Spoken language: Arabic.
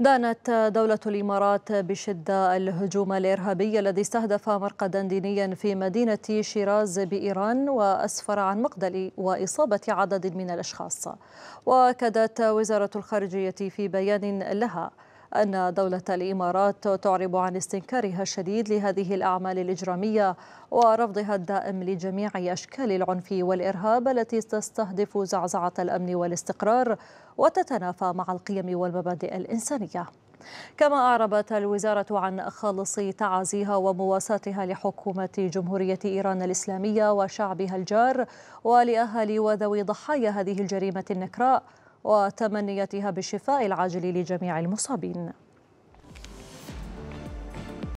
دانت دولة الإمارات بشدة الهجوم الإرهابي الذي استهدف مرقدا دينيا في مدينة شيراز بإيران وأسفر عن مقتل وإصابة عدد من الأشخاص وأكدت وزارة الخارجية في بيان لها أن دولة الإمارات تعرب عن استنكارها الشديد لهذه الأعمال الإجرامية ورفضها الدائم لجميع أشكال العنف والإرهاب التي تستهدف زعزعة الأمن والاستقرار وتتنافى مع القيم والمبادئ الإنسانية كما أعربت الوزارة عن خالص تعازيها ومواساتها لحكومة جمهورية إيران الإسلامية وشعبها الجار ولأهالي وذوي ضحايا هذه الجريمة النكراء وتمنيتها بالشفاء العاجل لجميع المصابين